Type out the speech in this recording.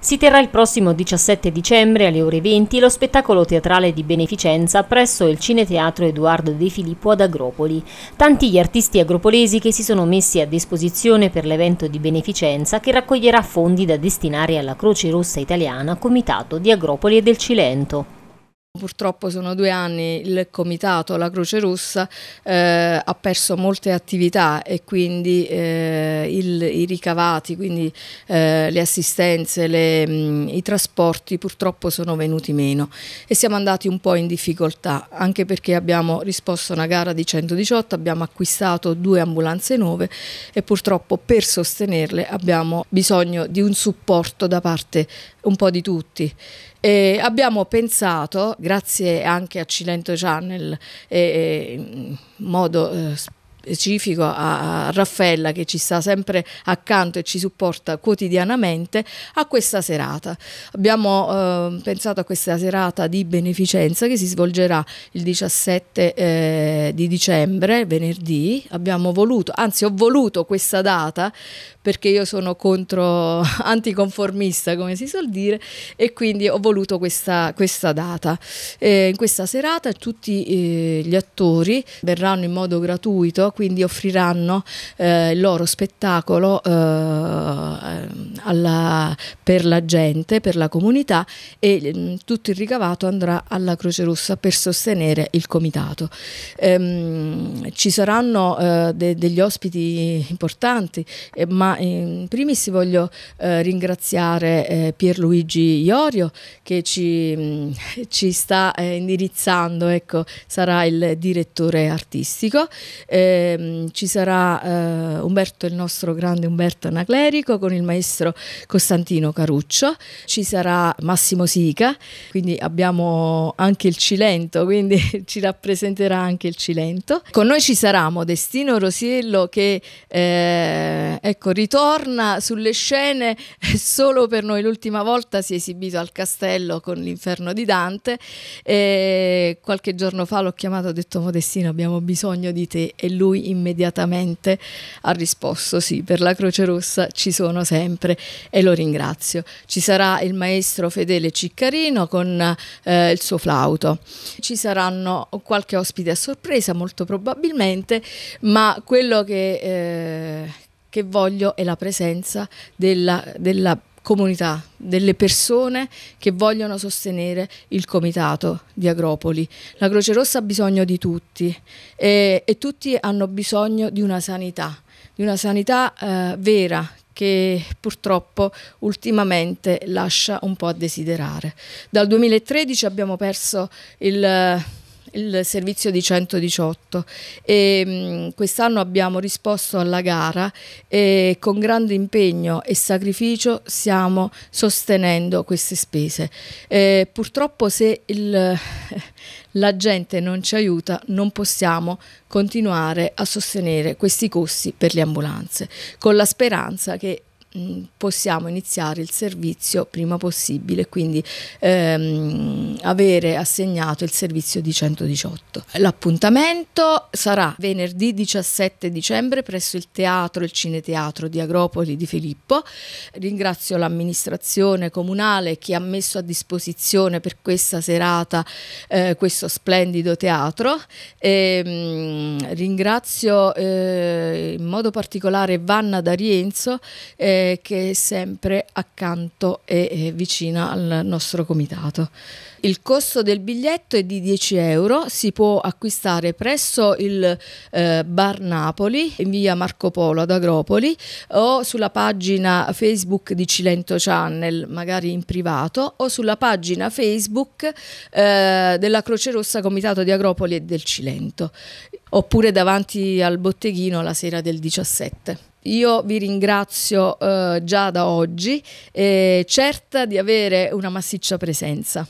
Si terrà il prossimo 17 dicembre alle ore 20 lo spettacolo teatrale di beneficenza presso il Cineteatro Edoardo De Filippo ad Agropoli. Tanti gli artisti agropolesi che si sono messi a disposizione per l'evento di beneficenza che raccoglierà fondi da destinare alla Croce Rossa Italiana, Comitato di Agropoli e del Cilento. Purtroppo sono due anni il comitato, la Croce Rossa, eh, ha perso molte attività e quindi eh, il, i ricavati, quindi eh, le assistenze, le, mh, i trasporti purtroppo sono venuti meno e siamo andati un po' in difficoltà anche perché abbiamo risposto a una gara di 118, abbiamo acquistato due ambulanze nuove e purtroppo per sostenerle abbiamo bisogno di un supporto da parte un po' di tutti e abbiamo pensato, grazie anche a Cilento Channel, in modo eh, specifico a, Raffaella che ci sta sempre accanto e ci supporta quotidianamente, a questa serata. Abbiamo eh, pensato a questa serata di beneficenza che si svolgerà il 17 eh, di dicembre, venerdì. Abbiamo voluto, anzi ho voluto questa data perché io sono contro anticonformista, come si suol dire, e quindi ho voluto questa, questa data. Eh, in questa serata tutti eh, gli attori verranno in modo gratuito quindi offriranno eh, il loro spettacolo eh, alla, per la gente, per la comunità e mh, mm, tutto il ricavato andrà alla Croce Rossa per sostenere il comitato. Ehm, ci saranno eh, de degli ospiti importanti, eh, ma in primis voglio eh, ringraziare eh, Pierluigi Iorio che ci, mh, mm, ci sta indirizzando, ecco, sarà il direttore artistico. Eh, Ehm, ci sarà eh, Umberto, il nostro grande Umberto Anaclerico con il maestro Costantino Caruccio, ci sarà Massimo Sica, quindi abbiamo anche il Cilento, quindi ci rappresenterà anche il Cilento. Con noi ci sarà Modestino Rosiello che eh, ecco, ritorna sulle scene solo per noi. L'ultima volta si è esibito al castello con l'inferno di Dante e qualche giorno fa l'ho chiamato e ho detto Modestino abbiamo bisogno di te e lui lui immediatamente ha risposto sì, per la Croce Rossa ci sono sempre e lo ringrazio. Ci sarà il maestro Fedele Ciccarino con eh, il suo flauto, ci saranno qualche ospite a sorpresa molto probabilmente, ma quello che... Eh, che voglio è la presenza della, della comunità, delle persone che vogliono sostenere il comitato di Agropoli. La Croce Rossa ha bisogno di tutti e, e tutti hanno bisogno di una sanità, di una sanità eh, vera che purtroppo ultimamente lascia un po' a desiderare. Dal 2013 abbiamo perso il il servizio di 118 e ehm, quest'anno abbiamo risposto alla gara e con grande impegno e sacrificio stiamo sostenendo queste spese. E eh, purtroppo se il, la gente non ci aiuta non possiamo continuare a sostenere questi costi per le ambulanze con la speranza che Mm, possiamo iniziare il servizio prima possibile, quindi ehm, avere assegnato il servizio di 118. L'appuntamento sarà venerdì 17 dicembre presso il teatro, il cineteatro di Agropoli di Filippo. Ringrazio l'amministrazione comunale che ha messo a disposizione per questa serata eh, questo splendido teatro. E, ehm, mh, ringrazio eh, in modo particolare Vanna D'Arienzo. Eh, eh, che è sempre accanto e, e vicina al nostro comitato. Il costo del biglietto è di 10 euro, si può acquistare presso il eh, Bar Napoli in via Marco Polo ad Agropoli o sulla pagina Facebook di Cilento Channel, magari in privato, o sulla pagina Facebook eh, della Croce Rossa Comitato di Agropoli e del Cilento oppure davanti al botteghino la sera del 17. Io vi ringrazio eh, già da oggi, eh, certa di avere una massiccia presenza.